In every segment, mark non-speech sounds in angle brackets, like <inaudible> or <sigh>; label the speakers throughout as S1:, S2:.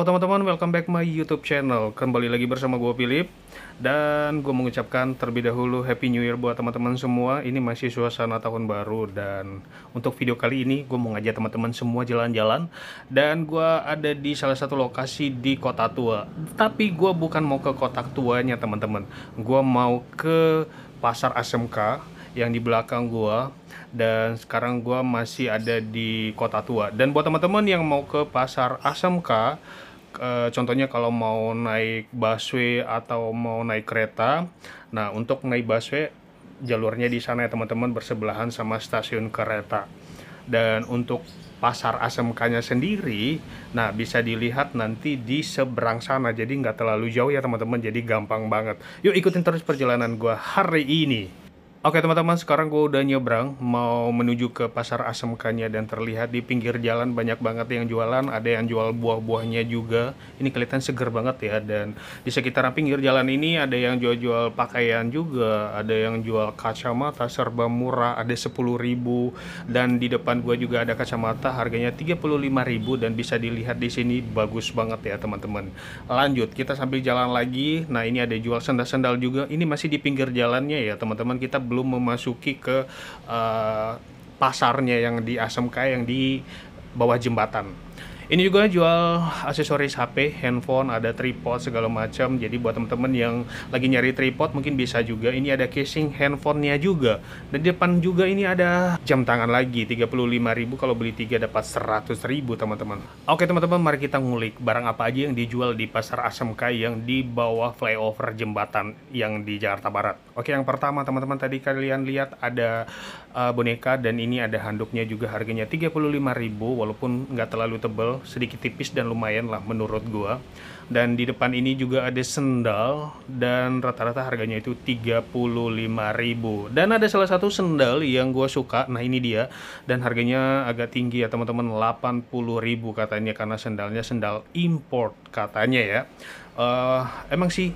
S1: Halo teman-teman, welcome back my YouTube channel. Kembali lagi bersama gue Philip dan gue mengucapkan terlebih dahulu Happy New Year buat teman-teman semua. Ini masih suasana tahun baru dan untuk video kali ini gue mau ngajak teman-teman semua jalan-jalan dan gue ada di salah satu lokasi di Kota Tua. Tapi gue bukan mau ke Kota Tuanya teman-teman. Gue mau ke Pasar SMK yang di belakang gua dan sekarang gua masih ada di Kota Tua. Dan buat teman-teman yang mau ke pasar Asamka e, contohnya kalau mau naik busway atau mau naik kereta. Nah, untuk naik busway jalurnya di sana ya teman-teman bersebelahan sama stasiun kereta. Dan untuk pasar ASMK-nya sendiri, nah bisa dilihat nanti di seberang sana. Jadi nggak terlalu jauh ya teman-teman, jadi gampang banget. Yuk ikutin terus perjalanan gua hari ini. Oke teman-teman, sekarang gue udah nyebrang mau menuju ke pasar asam dan terlihat di pinggir jalan banyak banget yang jualan, ada yang jual buah-buahnya juga. Ini kelihatan seger banget ya dan di sekitaran pinggir jalan ini ada yang jual-jual pakaian juga, ada yang jual kacamata serba murah, ada 10 ribu dan di depan gue juga ada kacamata harganya 35 ribu dan bisa dilihat di sini bagus banget ya teman-teman. Lanjut, kita sambil jalan lagi. Nah, ini ada jual sendal-sendal juga. Ini masih di pinggir jalannya ya teman-teman. Kita belum memasuki ke uh, pasarnya yang di ASMK yang di bawah jembatan ini juga jual aksesoris HP, handphone, ada tripod segala macam. Jadi buat teman-teman yang lagi nyari tripod mungkin bisa juga. Ini ada casing handphonenya juga. Dan di depan juga ini ada jam tangan lagi, 35.000 kalau beli 3 dapat 100.000 teman-teman. Oke teman-teman, mari kita ngulik barang apa aja yang dijual di pasar Asmk yang di bawah flyover jembatan yang di Jakarta Barat. Oke, yang pertama teman-teman tadi kalian lihat ada uh, boneka dan ini ada handuknya juga harganya 35.000 walaupun nggak terlalu tebel sedikit tipis dan lumayan lah menurut gua. Dan di depan ini juga ada sendal dan rata-rata harganya itu 35.000. Dan ada salah satu sendal yang gua suka, nah ini dia dan harganya agak tinggi ya teman-teman 80.000 katanya karena sendalnya sendal import katanya ya. Uh, emang sih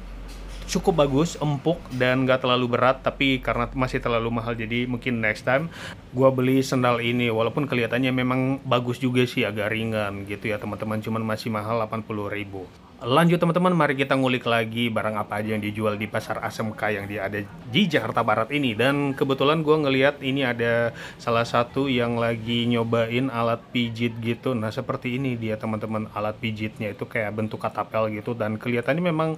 S1: cukup bagus, empuk dan gak terlalu berat tapi karena masih terlalu mahal jadi mungkin next time gua beli sendal ini walaupun kelihatannya memang bagus juga sih agak ringan gitu ya teman-teman cuman masih mahal ribu Lanjut teman-teman, mari kita ngulik lagi barang apa aja yang dijual di pasar ASMK yang dia ada di Jakarta Barat ini. Dan kebetulan gue ngeliat ini ada salah satu yang lagi nyobain alat pijit gitu. Nah seperti ini dia teman-teman alat pijitnya itu kayak bentuk katapel gitu dan kelihatannya memang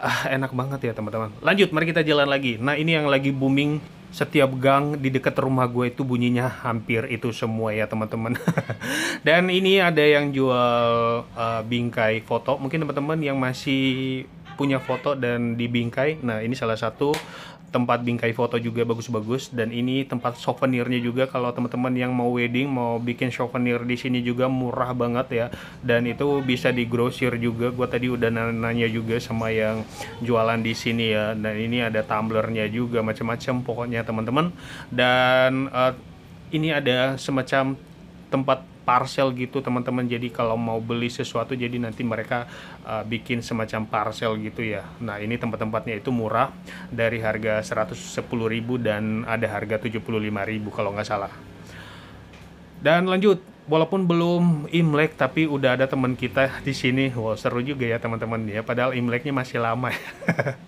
S1: ah, enak banget ya teman-teman. Lanjut, mari kita jalan lagi. Nah ini yang lagi booming setiap gang di dekat rumah gue itu bunyinya hampir itu semua ya teman-teman <laughs> dan ini ada yang jual uh, bingkai foto mungkin teman-teman yang masih punya foto dan dibingkai nah ini salah satu tempat bingkai foto juga bagus-bagus dan ini tempat souvenirnya juga kalau teman-teman yang mau wedding mau bikin souvenir di sini juga murah banget ya dan itu bisa di grosir juga gua tadi udah nanya juga sama yang jualan di sini ya dan ini ada tumblernya juga macam-macam pokoknya teman-teman dan uh, ini ada semacam tempat parcel gitu teman-teman jadi kalau mau beli sesuatu jadi nanti mereka uh, bikin semacam parcel gitu ya nah ini tempat-tempatnya itu murah dari harga 110.000 dan ada harga 75.000 kalau nggak salah dan lanjut walaupun belum Imlek tapi udah ada teman kita di sini wow seru juga ya teman-teman ya padahal Imleknya masih lama ya <laughs>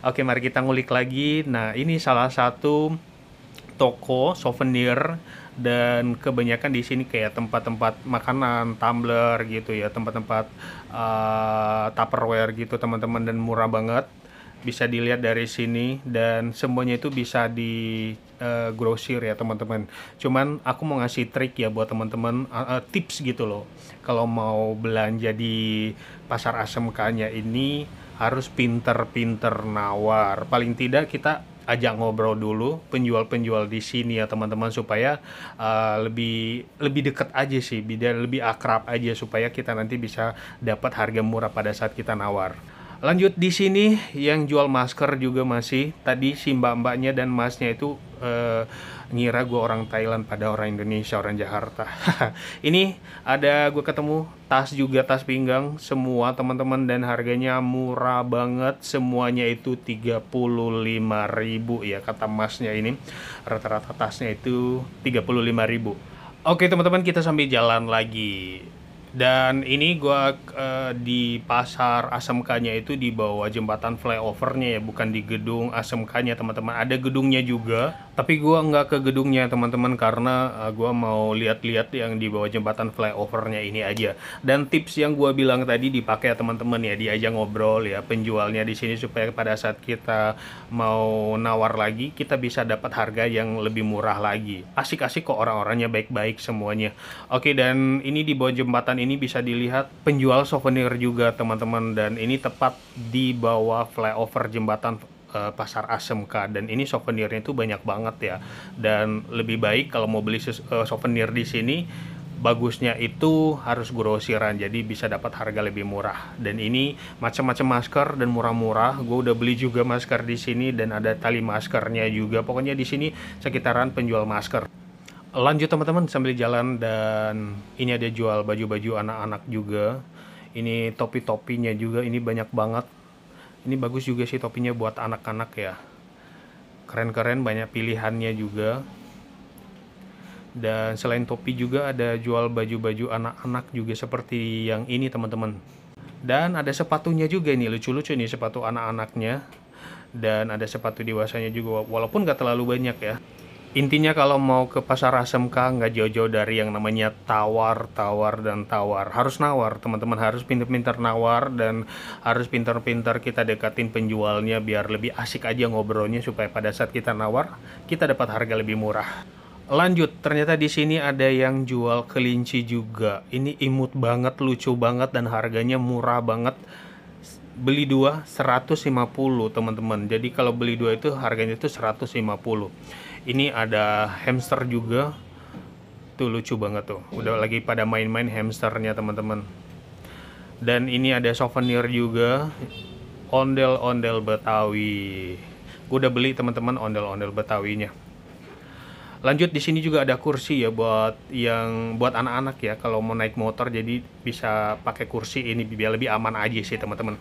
S1: Oke, mari kita ngulik lagi. Nah, ini salah satu toko souvenir dan kebanyakan di sini kayak tempat-tempat makanan, tumbler gitu ya, tempat-tempat uh, tupperware gitu teman-teman dan murah banget. Bisa dilihat dari sini dan semuanya itu bisa di uh, grosir ya teman-teman. Cuman aku mau ngasih trik ya buat teman-teman uh, uh, tips gitu loh. Kalau mau belanja di pasar asmk e ini harus pinter-pinter nawar. Paling tidak kita ajak ngobrol dulu penjual-penjual di sini ya teman-teman supaya uh, lebih lebih dekat aja sih, biar lebih akrab aja supaya kita nanti bisa dapat harga murah pada saat kita nawar. Lanjut di sini yang jual masker juga masih tadi si mbak-mbaknya dan masnya itu uh, ngira gue orang Thailand pada orang Indonesia orang Jakarta <laughs> ini ada gue ketemu tas juga tas pinggang semua teman-teman dan harganya murah banget semuanya itu 35.000 ya kata masnya ini rata-rata tasnya itu 35.000 oke teman-teman kita sambil jalan lagi dan ini gua uh, di pasar ASMK-nya e itu di bawah jembatan flyovernya ya bukan di gedung ASMK-nya e teman-teman ada gedungnya juga tapi gua nggak ke gedungnya teman-teman karena uh, gua mau lihat-lihat yang di bawah jembatan flyovernya ini aja dan tips yang gua bilang tadi dipakai ya, teman-teman ya diajak ngobrol ya penjualnya di sini supaya pada saat kita mau nawar lagi kita bisa dapat harga yang lebih murah lagi asik-asik kok orang-orangnya baik-baik semuanya oke dan ini di bawah jembatan ini bisa dilihat penjual souvenir juga teman-teman dan ini tepat di bawah flyover jembatan uh, pasar ASMK dan ini souvenirnya itu banyak banget ya dan lebih baik kalau mau beli uh, souvenir di sini bagusnya itu harus grosiran jadi bisa dapat harga lebih murah dan ini macam-macam masker dan murah-murah gue udah beli juga masker di sini dan ada tali maskernya juga pokoknya di sini sekitaran penjual masker lanjut teman-teman sambil jalan dan ini ada jual baju-baju anak-anak juga ini topi-topinya juga ini banyak banget ini bagus juga sih topinya buat anak-anak ya keren-keren banyak pilihannya juga dan selain topi juga ada jual baju-baju anak-anak juga seperti yang ini teman-teman dan ada sepatunya juga ini lucu-lucu nih sepatu anak-anaknya dan ada sepatu dewasanya juga walaupun gak terlalu banyak ya intinya kalau mau ke pasar SMK nggak jauh-jauh dari yang namanya tawar, tawar dan tawar. Harus nawar, teman-teman harus pintar-pintar nawar dan harus pintar-pintar kita dekatin penjualnya biar lebih asik aja ngobrolnya supaya pada saat kita nawar kita dapat harga lebih murah. Lanjut, ternyata di sini ada yang jual kelinci juga. Ini imut banget, lucu banget dan harganya murah banget beli dua 150 teman-teman jadi kalau beli dua itu harganya itu 150 ini ada hamster juga tuh lucu banget tuh udah lagi pada main-main hamsternya teman-teman dan ini ada souvenir juga ondel-ondel Betawi gue udah beli teman-teman ondel-ondel Betawinya lanjut di sini juga ada kursi ya buat yang buat anak-anak ya kalau mau naik motor jadi bisa pakai kursi ini biar lebih aman aja sih teman-teman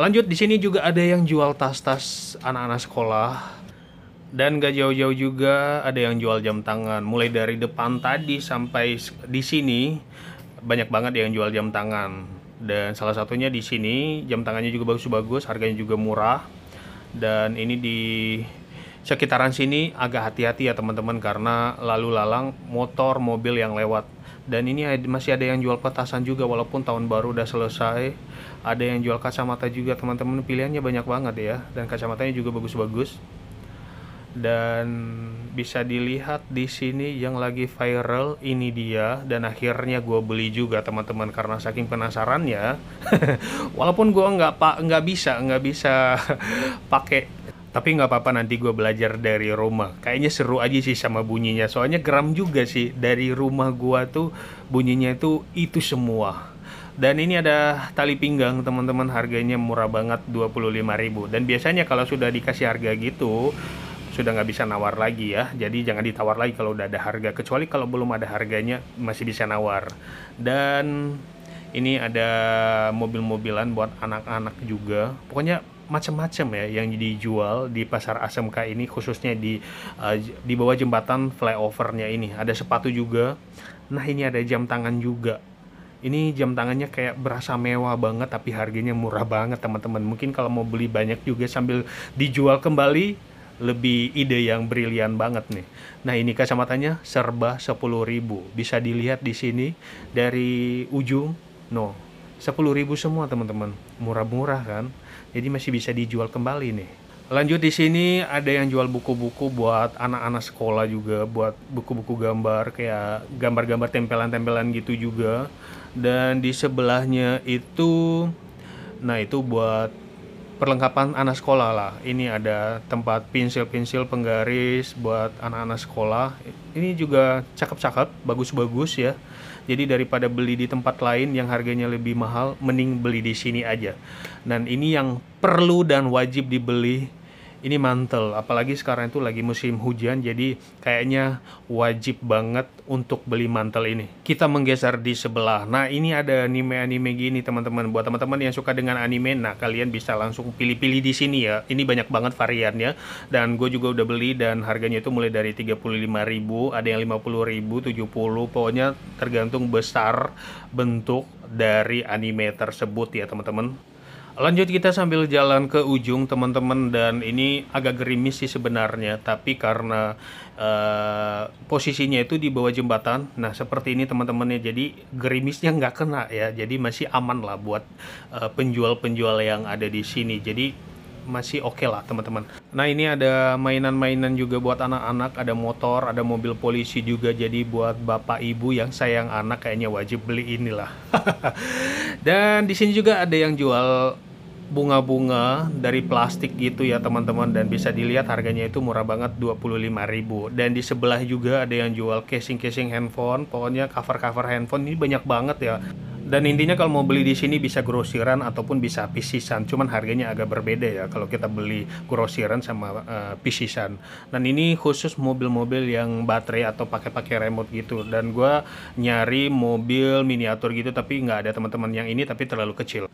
S1: lanjut di sini juga ada yang jual tas-tas anak-anak sekolah dan gak jauh-jauh juga ada yang jual jam tangan mulai dari depan tadi sampai di sini banyak banget yang jual jam tangan dan salah satunya di sini jam tangannya juga bagus-bagus harganya juga murah dan ini di sekitaran sini agak hati-hati ya teman-teman karena lalu lalang motor mobil yang lewat dan ini masih ada yang jual petasan juga walaupun tahun baru udah selesai ada yang jual kacamata juga teman-teman pilihannya banyak banget ya dan kacamatanya juga bagus-bagus dan bisa dilihat di sini yang lagi viral ini dia dan akhirnya gue beli juga teman-teman karena saking penasarannya <laughs> walaupun gue nggak pak nggak bisa nggak bisa <laughs> pakai tapi nggak apa-apa nanti gue belajar dari rumah kayaknya seru aja sih sama bunyinya soalnya geram juga sih dari rumah gue tuh bunyinya itu itu semua dan ini ada tali pinggang teman-teman harganya murah banget 25.000 dan biasanya kalau sudah dikasih harga gitu sudah nggak bisa nawar lagi ya. Jadi jangan ditawar lagi kalau udah ada harga. Kecuali kalau belum ada harganya masih bisa nawar. Dan ini ada mobil-mobilan buat anak-anak juga. Pokoknya macam-macam ya yang dijual di pasar SMK ini khususnya di uh, di bawah jembatan flyovernya ini ada sepatu juga nah ini ada jam tangan juga ini jam tangannya kayak berasa mewah banget tapi harganya murah banget teman-teman mungkin kalau mau beli banyak juga sambil dijual kembali lebih ide yang brilian banget nih. Nah, ini kacamatanya serba 10.000. Bisa dilihat di sini dari ujung no 10.000 semua, teman-teman. Murah-murah kan? Jadi masih bisa dijual kembali nih. Lanjut di sini ada yang jual buku-buku buat anak-anak sekolah juga, buat buku-buku gambar kayak gambar-gambar tempelan-tempelan gitu juga. Dan di sebelahnya itu nah itu buat perlengkapan anak sekolah lah. Ini ada tempat pensil-pensil penggaris buat anak-anak sekolah. Ini juga cakep-cakep, bagus-bagus ya. Jadi daripada beli di tempat lain yang harganya lebih mahal, mending beli di sini aja. Dan ini yang perlu dan wajib dibeli ini mantel apalagi sekarang itu lagi musim hujan jadi kayaknya wajib banget untuk beli mantel ini kita menggeser di sebelah nah ini ada anime-anime gini teman-teman buat teman-teman yang suka dengan anime nah kalian bisa langsung pilih-pilih di sini ya ini banyak banget variannya dan gue juga udah beli dan harganya itu mulai dari 35.000 ada yang 50.000 70 pokoknya tergantung besar bentuk dari anime tersebut ya teman-teman lanjut kita sambil jalan ke ujung teman-teman dan ini agak gerimis sih sebenarnya tapi karena uh, posisinya itu di bawah jembatan nah seperti ini teman-temannya jadi gerimisnya nggak kena ya jadi masih aman lah buat eh, penjual-penjual uh, yang ada di sini jadi masih oke okay lah teman-teman. Nah ini ada mainan-mainan juga buat anak-anak, ada motor, ada mobil polisi juga. Jadi buat bapak ibu yang sayang anak kayaknya wajib beli inilah. <laughs> Dan di sini juga ada yang jual bunga-bunga dari plastik gitu ya teman-teman dan bisa dilihat harganya itu murah banget 25.000 dan di sebelah juga ada yang jual casing-casing handphone pokoknya cover-cover handphone ini banyak banget ya dan intinya kalau mau beli di sini bisa grosiran ataupun bisa pisisan cuman harganya agak berbeda ya kalau kita beli grosiran sama uh, pisisan dan ini khusus mobil-mobil yang baterai atau pakai-pakai remote gitu dan gue nyari mobil miniatur gitu tapi nggak ada teman-teman yang ini tapi terlalu kecil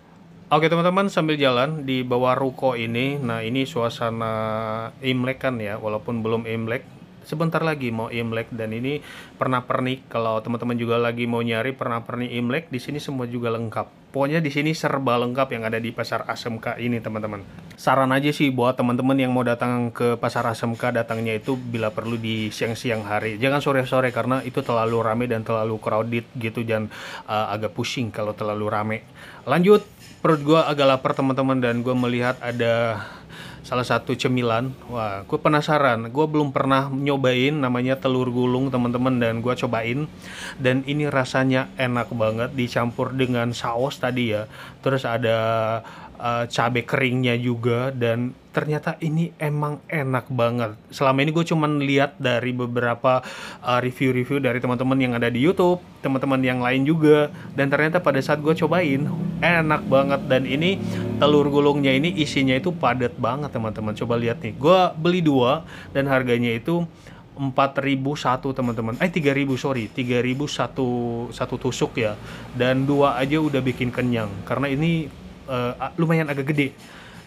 S1: Oke teman-teman sambil jalan di bawah ruko ini Nah ini suasana Imlek kan ya Walaupun belum Imlek Sebentar lagi mau Imlek dan ini pernah pernik kalau teman-teman juga lagi mau nyari pernah pernik Imlek di sini semua juga lengkap. Pokoknya di sini serba lengkap yang ada di pasar ASMK ini teman-teman saran aja sih buat teman-teman yang mau datang ke pasar SMK datangnya itu bila perlu di siang-siang hari jangan sore-sore karena itu terlalu rame dan terlalu crowded gitu dan uh, agak pusing kalau terlalu rame lanjut perut gue agak lapar teman-teman dan gue melihat ada salah satu cemilan. Wah, gue penasaran. Gue belum pernah nyobain namanya telur gulung teman-teman dan gue cobain dan ini rasanya enak banget dicampur dengan saus tadi ya. Terus ada uh, eh, cabai keringnya juga dan ternyata ini emang enak banget. Selama ini gue cuman lihat dari beberapa eh, review-review uh, dari teman-teman yang ada di YouTube, teman-teman yang lain juga dan ternyata pada saat gue cobain enak banget dan ini telur gulungnya ini isinya itu padat banget teman-teman. Coba lihat nih, gue beli dua dan harganya itu 4001 teman-teman. Eh 3000 sorry, 3000 satu satu tusuk ya. Dan dua aja udah bikin kenyang karena ini uh, lumayan agak gede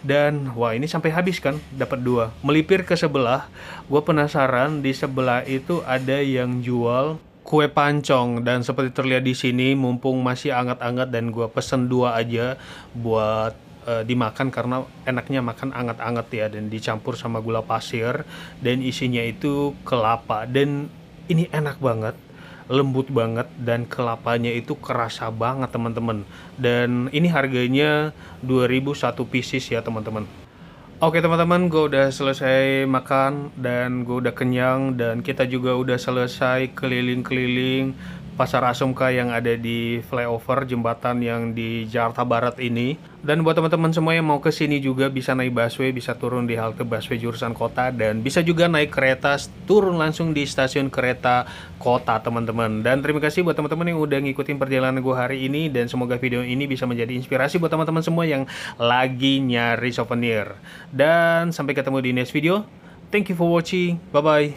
S1: dan wah ini sampai habis kan dapat dua melipir ke sebelah gue penasaran di sebelah itu ada yang jual kue pancong dan seperti terlihat di sini mumpung masih anget-anget dan gue pesen dua aja buat uh, dimakan karena enaknya makan anget-anget ya dan dicampur sama gula pasir dan isinya itu kelapa dan ini enak banget lembut banget dan kelapanya itu kerasa banget teman-teman dan ini harganya 2001 pieces ya teman-teman Oke teman-teman, gue udah selesai makan dan gue udah kenyang dan kita juga udah selesai keliling-keliling Pasar asumka yang ada di flyover jembatan yang di Jakarta Barat ini. Dan buat teman-teman semua yang mau ke sini juga bisa naik busway, bisa turun di halte busway jurusan kota dan bisa juga naik kereta turun langsung di stasiun kereta kota teman-teman. Dan terima kasih buat teman-teman yang udah ngikutin perjalanan gue hari ini dan semoga video ini bisa menjadi inspirasi buat teman-teman semua yang lagi nyari souvenir. Dan sampai ketemu di next video. Thank you for watching. Bye bye.